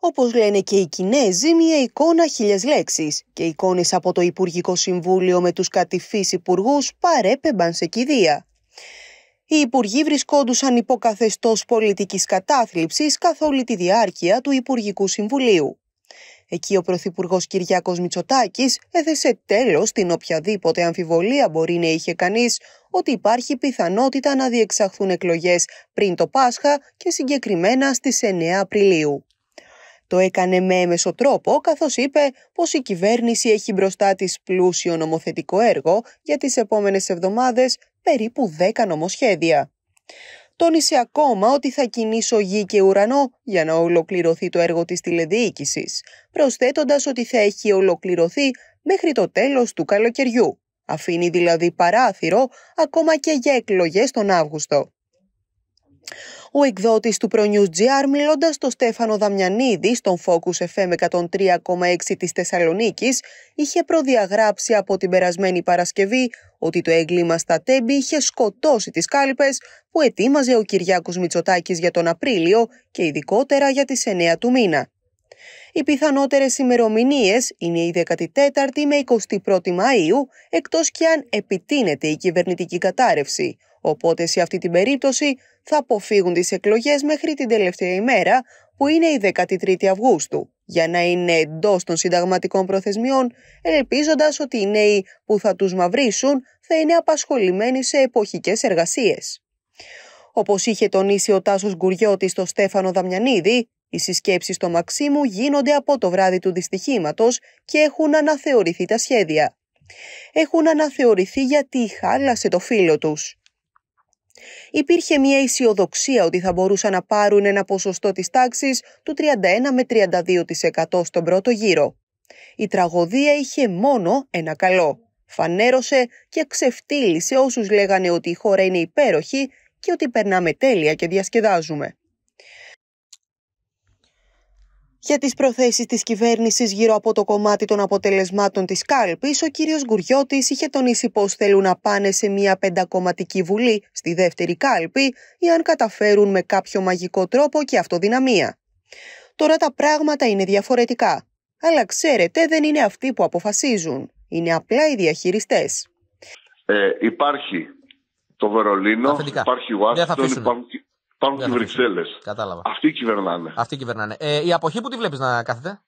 Όπως λένε και οι Κινέζοι, μια εικόνα χίλιες λέξεις και εικόνες από το Υπουργικό Συμβούλιο με τους κατηφείς υπουργούς παρέπεμπαν σε κηδεία. Οι υπουργοί βρισκόντουσαν υποκαθεστώ πολιτικής κατάθλιψης καθ' όλη τη διάρκεια του Υπουργικού Συμβουλίου. Εκεί ο Πρωθυπουργός Κυριάκος Μητσοτάκης έθεσε τέλος την οποιαδήποτε αμφιβολία μπορεί να είχε κανείς ότι υπάρχει πιθανότητα να διεξαχθούν εκλογές πριν το Πάσχα και συγκεκριμένα στις 9 Απριλίου. Το έκανε με έμεσο τρόπο, καθώς είπε πως η κυβέρνηση έχει μπροστά της πλούσιο νομοθετικό έργο για τις επόμενες εβδομάδες περίπου 10 νομοσχέδια. Τόνισε ακόμα ότι θα κινήσω γη και ουρανό για να ολοκληρωθεί το έργο της τηλεδιοίκησης, προσθέτοντας ότι θα έχει ολοκληρωθεί μέχρι το τέλος του καλοκαιριού. Αφήνει δηλαδή παράθυρο ακόμα και για εκλογές τον Αύγουστο. Ο εκδότης του GR μιλώντας στο Στέφανο Δαμιανίδη, στον Focus FM 103,6 της Θεσσαλονίκης, είχε προδιαγράψει από την περασμένη Παρασκευή ότι το έγκλημα στα Τέμπη είχε σκοτώσει τις κάλπες που ετοίμαζε ο Κυριάκος Μητσοτάκης για τον Απρίλιο και ειδικότερα για τις 9 του μήνα. Οι πιθανότερες ημερομηνίες είναι η 14η με 21η Μαΐου, εκτός και αν επιτείνεται η κυβερνητική κατάρρευση. Οπότε σε αυτή την περίπτωση θα αποφύγουν τις εκλογές μέχρι την τελευταία ημέρα που είναι η 13η Αυγούστου για να είναι εντός των συνταγματικών προθεσμιών ελπίζοντας ότι οι νέοι που θα τους μαυρίσουν θα είναι απασχολημένοι σε εποχικές εργασίες. Όπως είχε τονίσει ο Τάσος Γκουριώτης στο Στέφανο Δαμιανίδη, οι συσκέψεις στο Μαξίμου γίνονται από το βράδυ του δυστυχήματος και έχουν αναθεωρηθεί τα σχέδια. Έχουν αναθεωρηθεί γιατί χάλασε το φίλο τους. Υπήρχε μια αισιοδοξία ότι θα μπορούσαν να πάρουν ένα ποσοστό της τάξης του 31 με 32% στον πρώτο γύρο. Η τραγωδία είχε μόνο ένα καλό. Φανέρωσε και ξεφτύλισε όσους λέγανε ότι η χώρα είναι υπέροχη και ότι περνάμε τέλεια και διασκεδάζουμε. Για τις προθέσεις της κυβέρνησης γύρω από το κομμάτι των αποτελεσμάτων της κάλπης, ο κύριος Γκουριώτη είχε τονίσει πως θέλουν να πάνε σε μια πεντακομματική βουλή στη δεύτερη κάλπη ή αν καταφέρουν με κάποιο μαγικό τρόπο και αυτοδυναμία. Τώρα τα πράγματα είναι διαφορετικά. Αλλά ξέρετε, δεν είναι αυτοί που αποφασίζουν. Είναι απλά οι διαχειριστές. Ε, υπάρχει το Βερολίνο, Αφεντικά. υπάρχει η Ουάσιγκτον, αυτοι που αποφασιζουν ειναι απλα οι διαχειριστε ε υπαρχει το βερολινο υπαρχει ο υπαρχουν Υπάρχουν και Βρυξέλλες. Κατάλαβα. Αυτοί κυβερνάνε. Αυτοί κυβερνάνε. Ε, η αποχή που τη βλέπεις να κάθεται.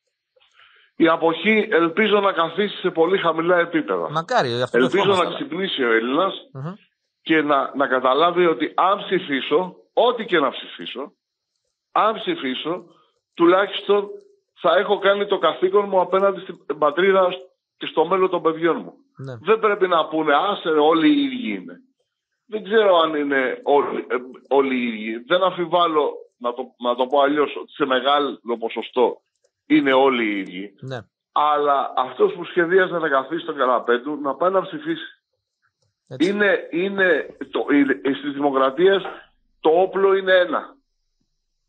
Η αποχή ελπίζω να καθίσει σε πολύ χαμηλά επίπεδα. Μακάρι, αυτό ελπίζω να ξυπνήσει ο ελληνα και να, να καταλάβει ότι αν ψηφίσω, ό,τι και να ψηφίσω, αν ψηφίσω, τουλάχιστον θα έχω κάνει το καθήκον μου απέναντι στην πατρίδα και στο μέλλον των παιδιών μου. Ναι. Δεν πρέπει να πούνε, άσε όλοι οι ίδιοι είναι δεν ξέρω αν είναι ε, όλοι, οι ίδιοι. Δεν αμφιβάλλω, να το, να πω αλλιώς, ότι σε μεγάλο ποσοστό είναι όλοι οι ίδιοι. Ναι. Αλλά αυτός που σχεδίαζε να καθίσει στον καραπέτου να πάει να ψηφίσει. Είναι, είναι, το, το όπλο είναι ένα.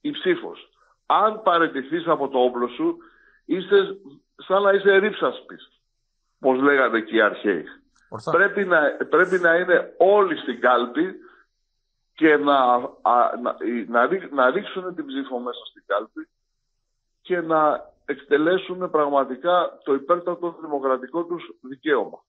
Η ψήφος. Αν παραιτηθείς από το όπλο σου, είσαι σαν να είσαι ρίψας Πώς λέγανε και οι αρχαίοι. Πρέπει, να, πρέπει να είναι όλοι στην κάλπη και να, να, να, να ρίξουν την ψήφο μέσα στην κάλπη και να εκτελέσουν πραγματικά το υπέρτατο δημοκρατικό τους δικαίωμα.